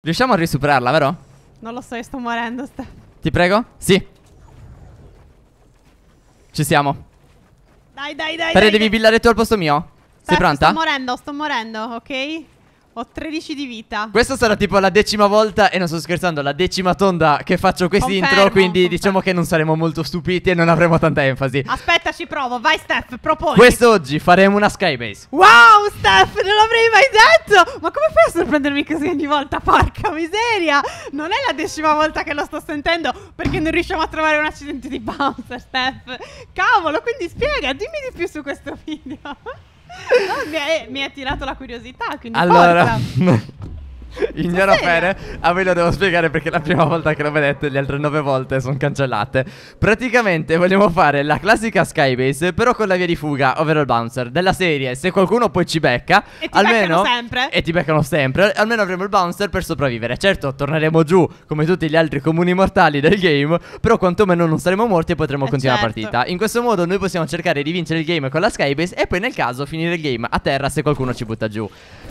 Riusciamo a risuperarla, vero? Non lo so, io sto morendo, Steph. Ti prego? Sì. Ci siamo. Dai, dai, dai. Pare, devi dai. billare tu al posto mio. Steph, Sei pronta? Sto morendo, sto morendo, ok? Ho 13 di vita. Questa sarà tipo la decima volta, e non sto scherzando, la decima tonda che faccio questi intro, quindi confermo. diciamo che non saremo molto stupiti e non avremo tanta enfasi. Aspetta, ci provo, vai Steph, proponi. Quest'oggi faremo una skybase. Wow, Steph, non l'avrei mai detto! Ma come fai a sorprendermi così ogni volta, porca miseria? Non è la decima volta che lo sto sentendo perché non riusciamo a trovare un accidente di Bowser, Steph. Cavolo, quindi spiega, dimmi di più su questo video. No, mi, ha, mi, tirato la curiosità, quindi allora, Ignoro Fede, a voi lo devo spiegare perché è la prima volta che lo vedete, le altre nove volte sono cancellate. Praticamente vogliamo fare la classica Skybase, però con la via di fuga, ovvero il bouncer, della serie. Se qualcuno poi ci becca, e ti almeno... sempre. E ti beccano sempre, almeno avremo il bouncer per sopravvivere. Certo, torneremo giù come tutti gli altri comuni mortali del game, però quantomeno non saremo morti e potremo eh continuare certo. la partita. In questo modo noi possiamo cercare di vincere il game con la Skybase e poi nel caso finire il game a terra se qualcuno ci butta giù.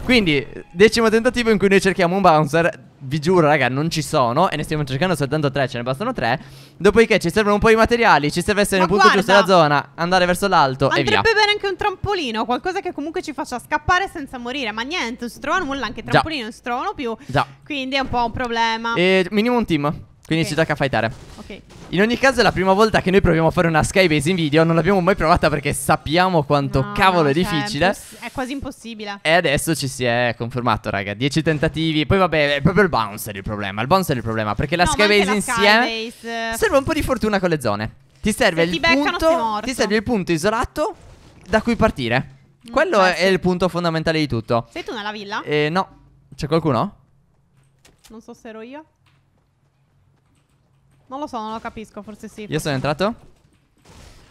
Quindi, decimo tentativo in cui noi cerchiamo un bouncer vi giuro raga non ci sono E ne stiamo cercando soltanto tre Ce ne bastano tre Dopodiché ci servono un po' di materiali Ci serve essere Ma nel punto giusto della zona Andare verso l'alto e via Andrebbe bene anche un trampolino Qualcosa che comunque ci faccia scappare senza morire Ma niente non si trova nulla Anche i trampolini non si trovano più Già Quindi è un po' un problema E minimo un team quindi okay. ci tocca fightare Ok In ogni caso è la prima volta che noi proviamo a fare una skybase in video Non l'abbiamo mai provata perché sappiamo quanto no, cavolo no, è cioè, difficile è, quasi impossibile E adesso ci si è confermato raga 10 tentativi Poi vabbè è proprio il bouncer il problema Il bouncer è il problema Perché la no, skybase insieme skybase. Serve un po' di fortuna con le zone Ti serve Se il ti beccano, punto Ti serve il punto isolato Da cui partire mm, Quello cioè, è, è il punto fondamentale di tutto Sei tu nella villa? Eh no C'è qualcuno? Non so se ero io non lo so, non lo capisco, forse sì. Io sono entrato?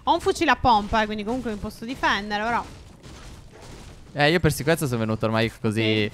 Ho un fucile a pompa, eh, quindi comunque mi posso difendere, però... Eh, io per sicurezza sono venuto ormai così...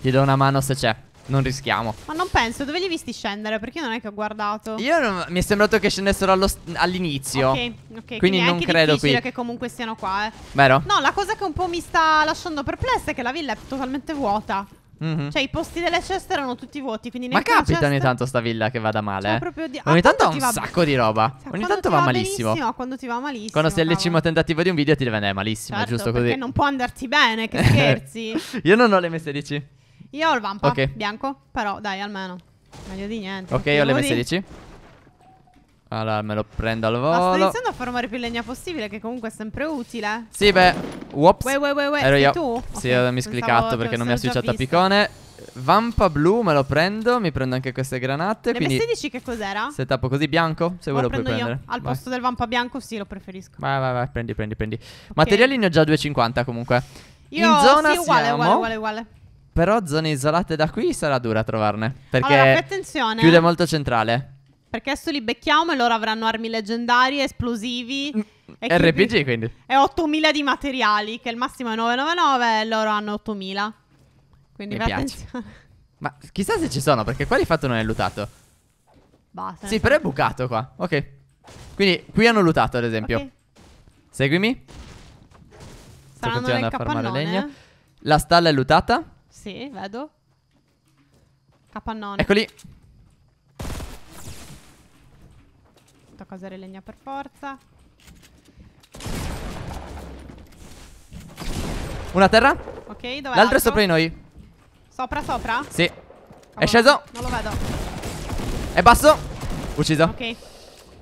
Ti do una mano se c'è. Non rischiamo. Ma non penso, dove li hai visti scendere? Perché io non è che ho guardato. Io non, mi è sembrato che scendessero all'inizio. All ok, ok. Quindi, quindi non credo qui. È che comunque siano qua, eh. Vero? No, la cosa che un po' mi sta lasciando perplessa è che la villa è totalmente vuota. Mm-hmm. Cioè, i posti delle ceste erano tutti vuoti. Ma capita ogni tanto sta villa che vada male. Cioè, eh? proprio di... Ogni tanto ha un sacco di roba. Cioè, ogni tanto va, va malissimo. Quando ti va malissimo. Quando sei all'ecimo tentativo di un video ti deve andare malissimo, certo, giusto così. Perché non può andarti bene, che scherzi. Io non ho le M16. Io ho il vampa okay. bianco, però dai, almeno. Meglio di niente. Ok, ho le M16. Allora me lo prendo al volo Ma sto iniziando a formare più legna possibile Che comunque è sempre utile Sì beh Whoops Uè uè uè uè Ero io tu? Sì okay. mi scliccato perché non mi ha switchato a piccone Vampa blu me lo prendo Mi prendo anche queste granate L'M16 che cos'era? Se tappo così bianco Se vuoi lo puoi prendere io. Al vai. posto del vampa bianco sì lo preferisco Vai vai vai prendi prendi prendi okay. Materiali ne ho già 2,50 comunque Io In zona sì, uguale, siamo uguale uguale uguale Però zone isolate da qui sarà dura trovarne Perché allora, attenzione. Chiude molto centrale perché adesso li becchiamo e loro avranno armi leggendarie, esplosivi. Mm. E RPG chi... quindi. E 8000 di materiali, che il massimo è 999 e loro hanno 8000. Quindi Mi attenzione. Ma chissà se ci sono, perché qua di fatto non è lootato. Basta. Sì, però è bucato qua. Ok. Quindi qui hanno lootato, ad esempio. Okay. Seguimi. Sto continuando a farmare legna. La stalla è lootata. Sì, vedo. Capannone. Eccoli. a casare legna per forza. Una terra. Ok, dove L'altra è sopra di noi. Sopra, sopra? Sì. Cavolo, è sceso. Non lo vedo. È basso. Ucciso. Ok.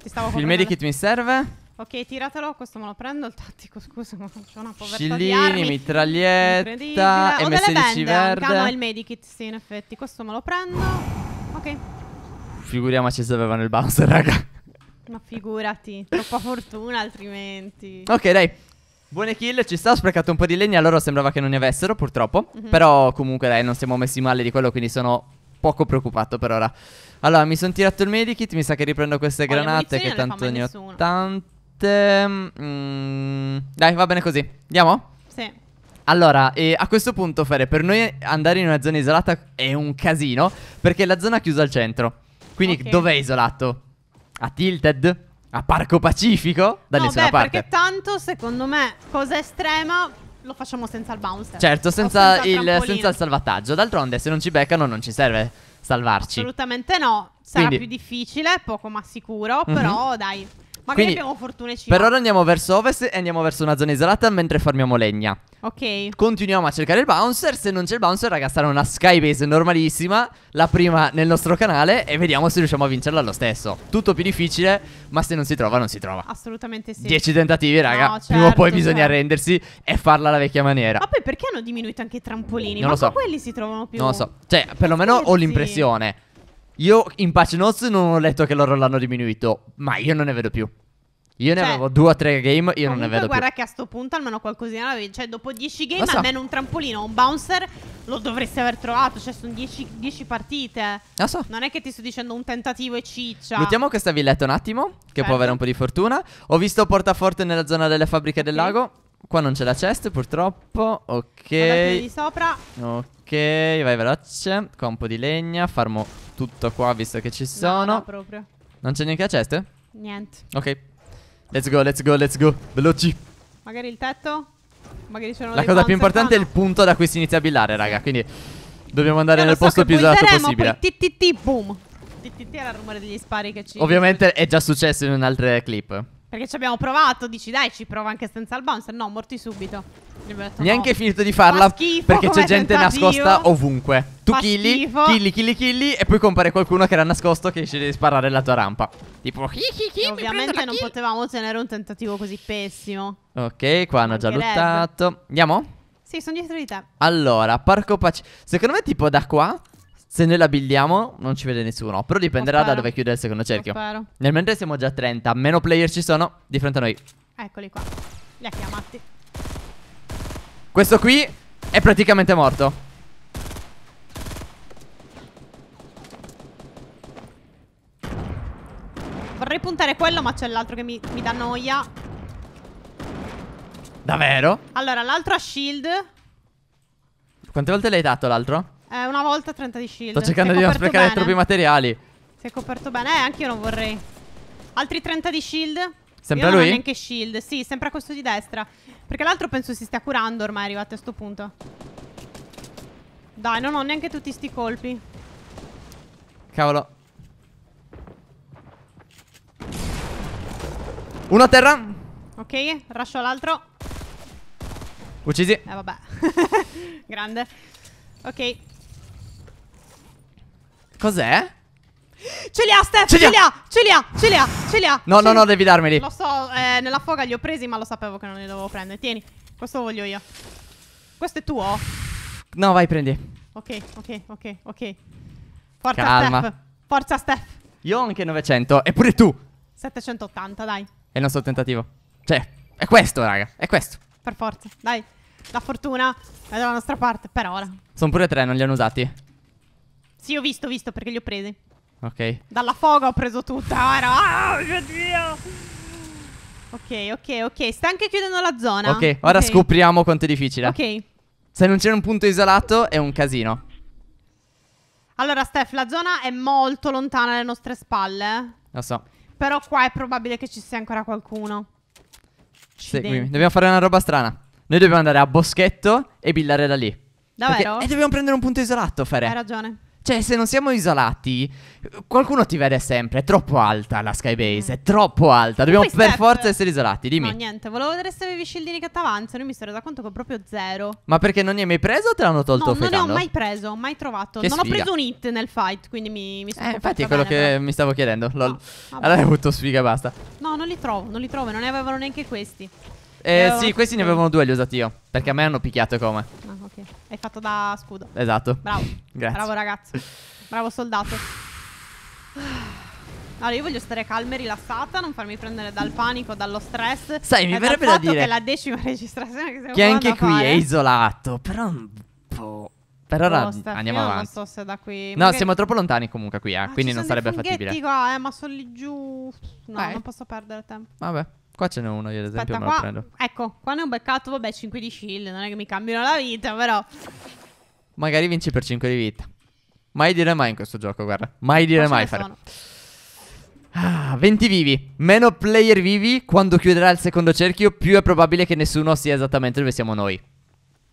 Ti stavo Il medikit mi serve. Ok, tiratelo, questo me lo prendo, il tattico, scusa, ma c'ho una povertà Scillini, di armi. mitraglietta, Ho M16 bende, verde. Ah, il medikit, sì, in effetti, questo me lo prendo. Ok. Figuriamoci se avevano il bouncer, raga. Ma figurati, troppa fortuna altrimenti. Ok, dai. Buone kill, ci sta, ho sprecato un po' di legna, loro sembrava che non ne avessero purtroppo, mm -hmm. però comunque dai, non siamo messi male di quello, quindi sono poco preoccupato per ora. Allora, mi sono tirato il medikit, mi sa che riprendo queste oh, granate che tanto ne ho tante. Mm, dai, va bene così. Andiamo? Sì. Allora, eh, a questo punto, Fere, per noi andare in una zona isolata è un casino, perché la zona è chiusa al centro. Quindi okay. dov'è isolato? a Tilted, a Parco Pacifico, da no, nessuna beh, parte. perché tanto, secondo me, cosa estrema lo facciamo senza il bounce. Certo, senza, senza, il, senza, il, salvataggio. D'altronde, se non ci beccano, non ci serve salvarci. Assolutamente no. Sarà Quindi... più difficile, poco ma sicuro, mm -hmm. dai. Magari Quindi, abbiamo fortune ci Per ora andiamo verso ovest e andiamo verso una zona isolata mentre farmiamo legna. Ok. Continuiamo a cercare il bouncer. Se non c'è il bouncer, raga, sarà una skybase normalissima. La prima nel nostro canale. E vediamo se riusciamo a vincerla lo stesso. Tutto più difficile, ma se non si trova, non si trova. Assolutamente sì. 10 tentativi, raga. No, certo, Prima o poi bisogna certo. arrendersi e farla alla vecchia maniera. Ma poi perché hanno diminuito anche i trampolini? Non ma lo so. quelli si trovano più. Non lo so. Cioè, perlomeno ho l'impressione. Io in Patch Notes non ho letto che loro l'hanno diminuito, ma io non ne vedo più. Io ne cioè, avevo due o tre game, io non ne vedo guarda più. guarda che a sto punto almeno qualcosina l'avevi. Cioè, dopo 10 game, so. almeno un trampolino, un bouncer lo dovresti aver trovato. Cioè, sono 10 partite. Lo so. Non è che ti sto dicendo un tentativo e ciccia. Mettiamo questa villetta un attimo, che certo. può avere un po' di fortuna. Ho visto Portaforte nella zona delle fabbriche okay. del lago. Qua non c'è la chest purtroppo Ok di sopra Ok vai veloce Qua un po' di legna Farmo tutto qua visto che ci sono no, no, Non c'è neanche la chest? Niente Ok Let's go let's go let's go Veloci Magari il tetto Magari c'erano La cosa più importante è il punto da cui si inizia a billare raga Quindi dobbiamo andare cioè, nel posto più esatto possibile TTT boom TTT era il rumore degli spari che ci Ovviamente è già successo in un'altra clip perché ci abbiamo provato, dici dai ci provo anche senza il bouncer, no morti subito detto, Neanche no. finito di farla perché c'è gente tentativo. nascosta ovunque Tu killi, killi, killi, killi e poi compare qualcuno che era nascosto che sceglie di sparare la tua rampa Tipo hi, hi, hi, Ovviamente non potevamo tenere un tentativo così pessimo Ok, qua hanno già lottato Andiamo? Sì, sono dietro di te Allora, parco pace Secondo me tipo da qua se noi la buildiamo, non ci vede nessuno. Però dipenderà da dove chiude il secondo cerchio. Sparo. Nel mentre siamo già 30, meno player ci sono di fronte a noi. Eccoli qua. Li ha chiamati. Questo qui è praticamente morto. Vorrei puntare quello, ma c'è l'altro che mi, mi dà noia. Davvero? Allora, l'altro ha shield. Quante volte l'hai dato l'altro? Eh, una volta 30 di shield. Sto cercando di non sprecare bene. troppi materiali. Si è coperto bene. Eh, anche io non vorrei. Altri 30 di shield. Sempre io lui? Non ho neanche shield. Sì, sempre a questo di destra. Perché l'altro penso si stia curando ormai è arrivato a questo punto. Dai, non ho neanche tutti sti colpi. Cavolo. Uno a terra. Ok, rusho l'altro. Uccisi. Eh, vabbè. Grande. Ok. Cos'è? Ce li ha, Steph, ce, ce li ha, ce li ha, ce li ha, ce li ha. No, no, li... no, devi darmeli. Lo so, eh, nella foga li ho presi, ma lo sapevo che non li dovevo prendere. Tieni, questo lo voglio io. Questo è tuo? No, vai, prendi. Ok, ok, ok, ok. Forza, Calma. Steph. Forza, Steph. Io ho anche 900, eppure tu. 780, dai. È il nostro tentativo. Cioè, è questo, raga, è questo. Per forza, dai. La fortuna è dalla nostra parte, per ora. Sono pure tre, non li hanno usati. Sì, ho visto, ho visto perché li ho presi. Ok. Dalla foga ho preso tutta. Ora. Oh, ah, mio Dio. Ok, ok, ok. Sta anche chiudendo la zona. Ok, ora okay. scopriamo quanto è difficile. Ok. Se non c'è un punto isolato è un casino. Allora, Steph, la zona è molto lontana dalle nostre spalle. Lo so. Però qua è probabile che ci sia ancora qualcuno. Seguimi. Sì, dobbiamo fare una roba strana. Noi dobbiamo andare a boschetto e billare da lì. Davvero? Perché... E eh, dobbiamo prendere un punto isolato, Fere. Hai ragione. Cioè, se non siamo isolati, qualcuno ti vede sempre. È troppo alta la Skybase, è mm. troppo alta. Dobbiamo Poi, per Steph, forza essere isolati. Dimmi. No, niente, volevo vedere se avevi scildini che t'avanzano. Io mi sono resa conto che ho proprio zero. Ma perché non ne hai mai preso o te l'hanno tolto? No, fetando? non ne ho mai preso, mai trovato. Che non sfiga. ho preso un hit nel fight, quindi mi, mi sono Eh, infatti è quello bene, che però. mi stavo chiedendo. Lol. No, allora hai avuto sfiga, basta. No, non li trovo, non li trovo, non ne avevano neanche questi. Eh, sì, questi ne avevano due, li ho usati io. Perché a me hanno picchiato come. Ah, ok. Hai fatto da scudo. Esatto. Bravo. Grazie. Bravo ragazzo. Bravo soldato. Allora, io voglio stare calma e rilassata, non farmi prendere dal panico, dallo stress. Sai, mi verrebbe da dire. Che è la decima registrazione che stiamo Che anche qui fare. è isolato, però un po'. Per ora oh, Steph, andiamo avanti. Non so se da qui. No, Magari... siamo troppo lontani comunque qui, eh, ah, quindi non sarebbe fattibile. Qua, eh, ma sono lì giù. No, Vai. non posso perdere tempo. Vabbè. Qua ce n'è uno, io ad esempio Aspetta, me lo prendo. Ecco, qua ne ho beccato, vabbè, 5 di shield, non è che mi cambiano la vita, però. Magari vinci per 5 di vita. Mai dire mai in questo gioco, guarda. Mai dire mai fare. Ah, 20 vivi. Meno player vivi, quando chiuderà il secondo cerchio, più è probabile che nessuno sia esattamente dove siamo noi.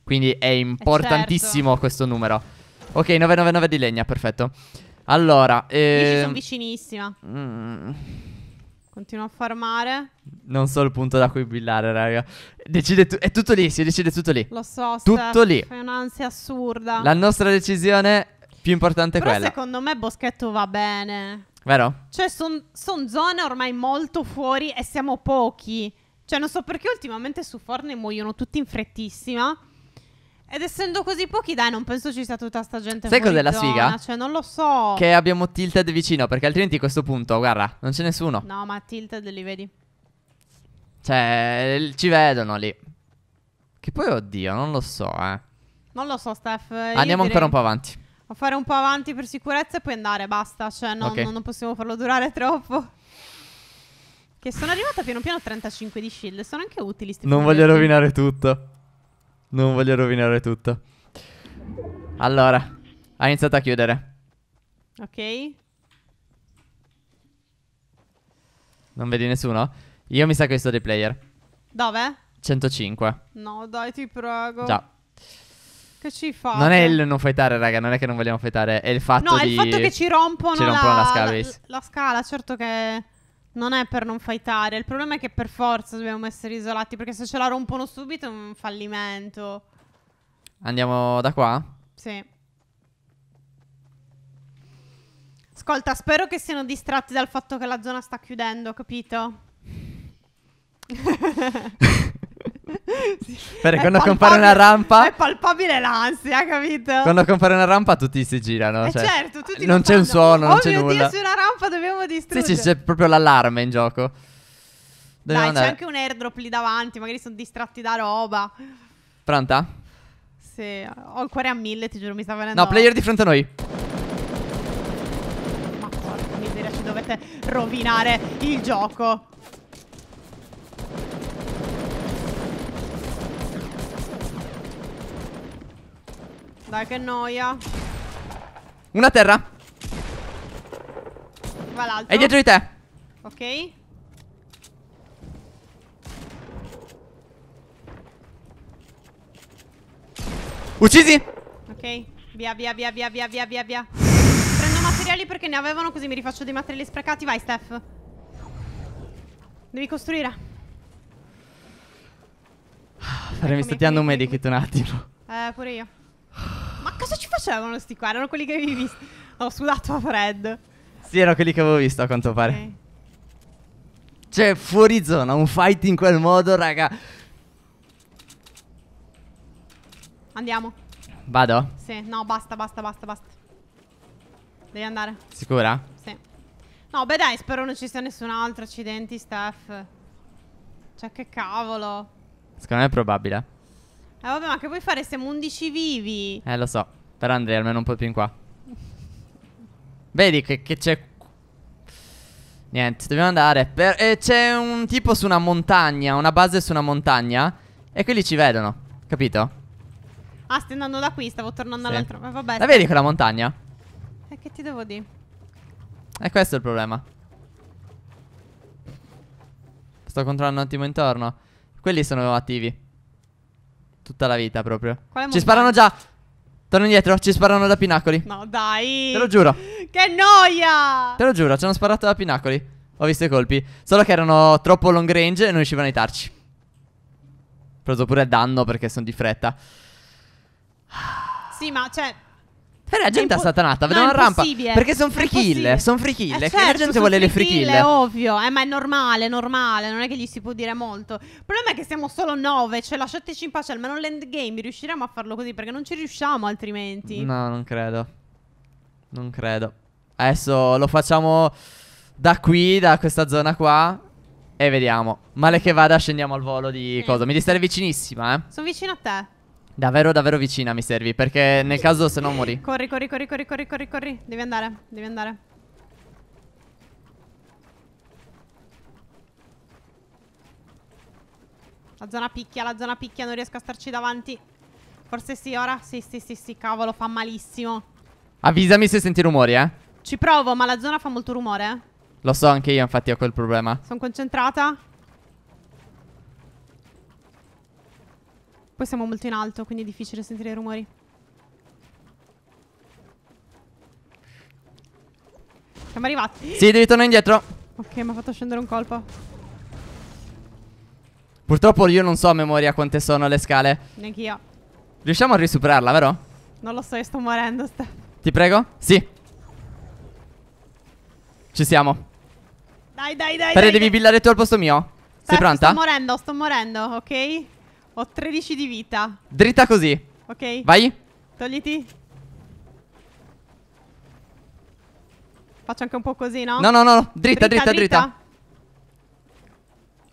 Quindi è eh, certo. importantissimo certo. questo numero. Ok, 999 di legna, perfetto. Allora, eh... Io ci sono vicinissima. Mm. Continua a farmare. Non so il punto da cui brillare, raga. Decide tu- è tutto lì, si decide tutto lì. Lo so, tutto Steph, lì. È un'ansia assurda. La nostra decisione più importante è Però quella. secondo me Boschetto va bene. Vero? Cioè, sono son zone ormai molto fuori e siamo pochi. Cioè, non so perché ultimamente su Forne muoiono tutti in frettissima. Ed essendo così pochi, dai, non penso ci sia tutta sta gente Sai cos'è la sfiga? Cioè, non lo so. Che abbiamo Tilted vicino, perché altrimenti a questo punto, guarda, non c'è nessuno. No, ma Tilted li vedi. Cioè, ci vedono lì. Che poi, oddio, non lo so, eh. Non lo so, Steph. Io Andiamo ancora un po' avanti. A fare un po' avanti per sicurezza e poi andare, basta. Cioè, no, okay. non possiamo farlo durare troppo. Che sono arrivata piano piano a 35 di shield. Sono anche utili. non voglio rovinare tutto. Non voglio rovinare tutto. Allora, ha iniziato a chiudere. Ok. Non vedi nessuno? Io mi sa che sto dei player. Dove? 105. No, dai, ti prego. Già. Che ci fa? Non è il non fightare, raga, non è che non vogliamo fightare, è il fatto No, è il fatto che ci rompono, ci rompono la, la, la, la scala, certo che non è per non fightare. Il problema è che per forza dobbiamo essere isolati. Perché se ce la rompono subito è un fallimento. Andiamo da qua? Sì. Ascolta, spero che siano distratti dal fatto che la zona sta chiudendo, capito? sì. Perché quando compare una rampa... È palpabile l'ansia, capito? Quando compare una rampa tutti si girano. Eh cioè, certo, tutti Non c'è fanno. un suono, non oh c'è nulla. Dio, su rampa dobbiamo distruggere. Sì, sì, c'è proprio l'allarme in gioco. Dobbiamo Dai, andare. c'è anche un airdrop lì davanti, magari sono distratti da roba. Pronta? Sì, ho il cuore a mille, ti giuro, mi sta venendo... No, player di fronte a noi. Ma porca miseria, ci dovete rovinare il gioco. Dai che noia Una terra Va l'altro È dietro di te Ok Uccisi Ok Via via via via via via via via Prendo materiali perché ne avevano così mi rifaccio dei materiali sprecati Vai Steph Devi costruire Sarei stati medico. un medikit un attimo Eh pure io cosa ci facevano sti qua? Erano quelli che avevi visto? Ho sudato a Fred. Sì, erano quelli che avevo visto a quanto pare. Okay. Cioè, fuori zona, un fight in quel modo, raga. Andiamo. Vado? Sì, no, basta, basta, basta, basta. Devi andare. Sicura? Sì. No, beh dai, spero non ci sia nessun altro accidenti, Steph. Cioè, che cavolo. Secondo me è probabile. Eh vabbè, ma che vuoi fare? Siamo 11 vivi. Eh, lo so. Per Andrea, almeno un po' più in qua. Vedi che c'è... Niente, dobbiamo andare. Per... E eh, c'è un tipo su una montagna, una base su una montagna. E quelli ci vedono, capito? Ah, stai andando da qui, stavo tornando sì. all'altro. Ma vabbè. La vedi quella montagna? E eh, che ti devo dire? E eh, questo è il problema. Sto controllando un attimo intorno. Quelli sono attivi. Tutta la vita proprio. Ci sparano già. Torno indietro, ci sparano da pinacoli. No, dai. Te lo giuro. Che noia. Te lo giuro, ci hanno sparato da pinacoli. Ho visto i colpi. Solo che erano troppo long range e non riuscivano a Ho Preso pure il danno perché sono di fretta. Sì, ma cioè, però la gente è impo- satanata, no, vedono la rampa. Perché sono free kill, sono free kill. Eh certo, la gente vuole free le free kill. È ovvio, eh, ma è normale, normale, non è che gli si può dire molto. Il problema è che siamo solo 9, cioè lasciateci in pace, almeno l'endgame riusciremo a farlo così perché non ci riusciamo altrimenti. No, non credo. Non credo. Adesso lo facciamo da qui, da questa zona qua. E vediamo. Male che vada, scendiamo al volo di eh. cosa. Mi devi stare vicinissima, eh. Sono vicino a te. Davvero, davvero vicina mi servi, perché nel caso se no muori. Corri, corri, corri, corri, corri, corri, corri. Devi andare, devi andare. La zona picchia, la zona picchia, non riesco a starci davanti. Forse sì, ora? Sì, sì, sì, sì, cavolo, fa malissimo. Avvisami se senti rumori, eh. Ci provo, ma la zona fa molto rumore, eh. Lo so, anche io infatti ho quel problema. Sono concentrata. Poi siamo molto in alto, quindi è difficile sentire i rumori. Siamo arrivati. Sì, devi tornare indietro. Ok, mi ha fatto scendere un colpo. Purtroppo io non so a memoria quante sono le scale. Neanch'io. Riusciamo a risuperarla, vero? Non lo so, io sto morendo, Steph. Ti prego? Sì. Ci siamo. Dai, dai, dai. Pere, devi dai. billare tu al posto mio. Steph, Sei pronta? Sto morendo, sto morendo, ok? Ho 13 di vita. Dritta così. Ok. Vai. Togliti. Faccio anche un po' così, no? No, no, no. Dritta, dritta, dritta. dritta.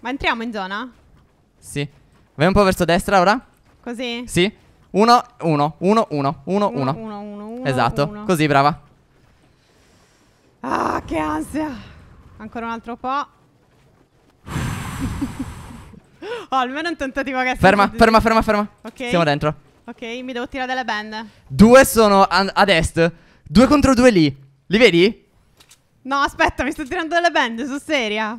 Ma entriamo in zona? Sì. Vai un po' verso destra ora. Così? Sì. Uno, uno, uno, uno, uno, uno. Uno, uno, uno, uno esatto. Uno. Così, brava. Ah, che ansia. Ancora un altro po'. Oh, almeno un tentativo che Ferma, di... ferma, ferma, ferma. Ok. Siamo dentro. Ok, mi devo tirare delle band. Due sono ad est. Due contro due lì. Li vedi? No, aspetta, mi sto tirando delle band, sono seria.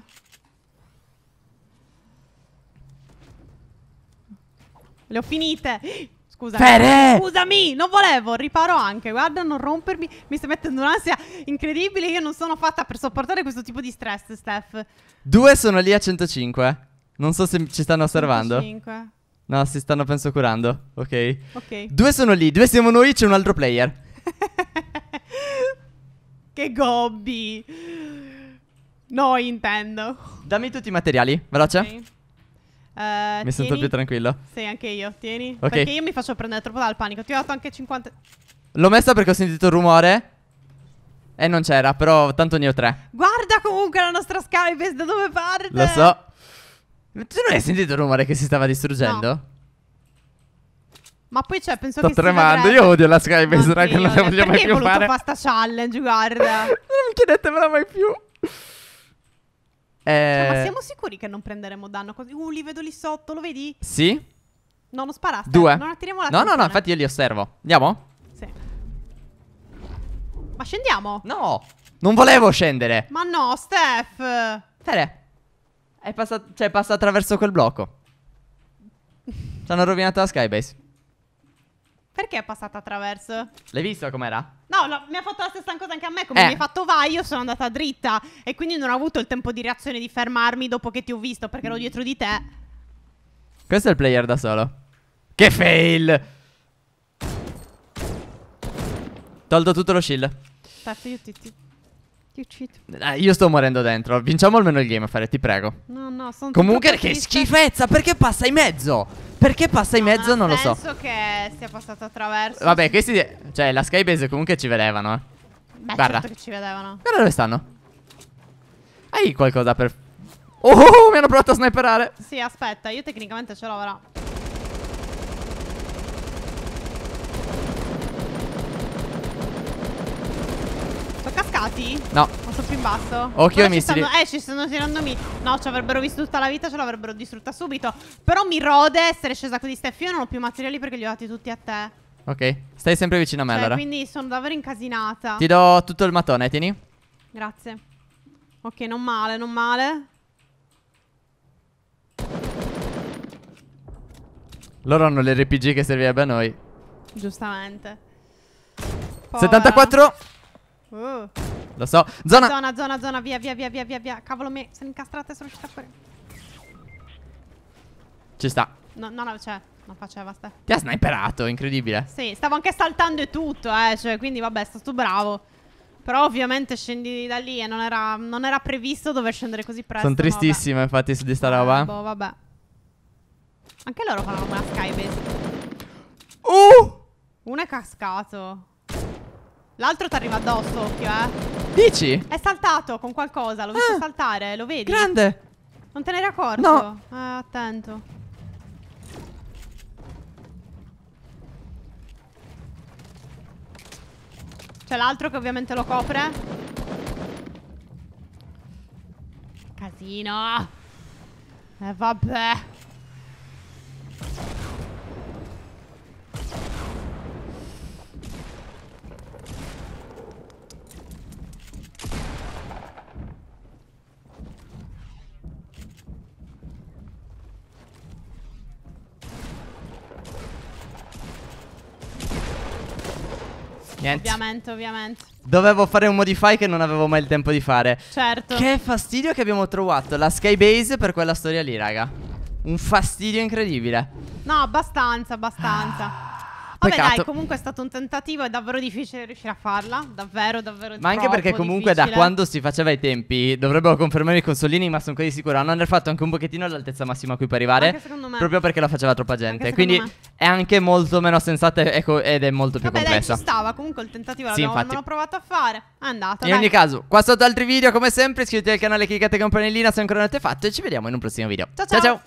Le ho finite. Scusa. Fere! Scusami, non volevo, riparo anche. Guarda, non rompermi. Mi stai mettendo un'ansia incredibile. Io non sono fatta per sopportare questo tipo di stress, Steph. Due sono lì a 105. Non so se ci stanno osservando. 5. No, si stanno penso curando. Ok. Ok. Due sono lì, due siamo noi, c'è un altro player. che gobbi. No, intendo. Dammi tutti i materiali, veloce. Okay. Uh, mi sento più tranquillo. Sì, anche io. Tieni. Okay. Perché io mi faccio prendere troppo dal panico. Ti ho dato anche 50. L'ho messa perché ho sentito il rumore. E non c'era, però tanto ne ho tre. Guarda comunque la nostra Skybase da dove parte. Lo so. Tu non hai sentito il rumore che si stava distruggendo? No. Ma poi c'è, cioè, penso Sto che tremando, io odio la Skybase, raga, non la voglio mai più fare. Perché ho sta challenge, guarda. non chiedetemela mai più. Eh... Cioè, ma eh. siamo sicuri che non prenderemo danno? Così? Uh, li vedo lì sotto, lo vedi? Sì. No, non sparate. Due. Non attiriamo la No, no, no, infatti io li osservo. Andiamo? Sì. Ma scendiamo? No, non volevo scendere. Ma no, Steph. Fede. È passato, cioè, passa attraverso quel blocco. Ci hanno rovinato la Skybase. Perché è passata attraverso? L'hai visto com'era? No, no, mi ha fatto la stessa cosa anche a me. Come eh. mi hai fatto vai, io sono andata dritta. E quindi non ho avuto il tempo di reazione di fermarmi dopo che ti ho visto perché ero dietro di te. Questo è il player da solo. Che fail! Tolto tutto lo shield. Aspetta, io ti, ti ti uccido. Eh, ah, io sto morendo dentro. Vinciamo almeno il game, fare, ti prego. No, no, sono Comunque che schifezza, perché passa in mezzo? Perché passa in no, mezzo non, non lo so. Penso che sia passato attraverso. Vabbè, questi cioè la Skybase comunque ci vedevano, eh. Beh, Guarda. Certo che ci vedevano. Guarda dove stanno. Hai qualcosa per oh, oh, oh, mi hanno provato a sniperare. Sì, aspetta, io tecnicamente ce l'ho, però. arrivati? No. Ma sono più in basso. Occhio ai missili. Stanno, eh, ci stanno tirando mi. No, ci avrebbero visto tutta la vita, ce l'avrebbero distrutta subito. Però mi rode essere scesa così, Steph. Io non ho più materiali perché li ho dati tutti a te. Ok. Stai sempre vicino a me, cioè, allora. Quindi sono davvero incasinata. Ti do tutto il mattone, tieni. Grazie. Ok, non male, non male. Loro hanno le RPG che servirebbe a noi. Giustamente. Povera. 74. Uh. Lo so. Zona. Zona, zona, zona. Via, via, via, via, via. Cavolo, me. Sono incastrata e sono uscita fuori. Ci sta. No, no, no, cioè. Non faceva ste. Ti ha sniperato, incredibile. Sì, stavo anche saltando e tutto, eh. Cioè, quindi vabbè, sto tu bravo. Però ovviamente scendi da lì e non era, non era previsto dover scendere così presto. Sono tristissimo, no, infatti, su di sta roba. Eh, boh, vabbè. Anche loro fanno una skybase. Uh! Uno è cascato. L'altro ti arriva addosso, occhio, eh. Dici? È saltato con qualcosa, l'ho visto ah, saltare, lo vedi? Grande! Non te ne eri accorto? No. Eh, attento. C'è l'altro che ovviamente lo copre. Casino. Eh, vabbè. Niente. Ovviamente, ovviamente. Dovevo fare un modify che non avevo mai il tempo di fare. Certo. Che fastidio che abbiamo trovato la Skybase per quella storia lì, raga. Un fastidio incredibile. No, abbastanza, abbastanza. Vabbè, peccato. dai, comunque è stato un tentativo, è davvero difficile riuscire a farla. Davvero, davvero Ma anche perché comunque difficile. da quando si faceva i tempi dovrebbero confermare i consolini, ma sono quasi sicuro. Hanno aver fatto anche un pochettino l'altezza massima a cui puoi arrivare. Anche secondo me. Proprio perché la faceva troppa gente. Quindi me. è anche molto meno sensata ed è molto più Vabbè, complessa. Vabbè, stava comunque il tentativo, sì, l'abbiamo provato a fare. È andata. In dai. ogni caso, qua sotto altri video, come sempre, iscrivetevi al canale, cliccate campanellina se ancora non l'avete fatto e ci vediamo in un prossimo video. ciao! ciao. ciao. ciao.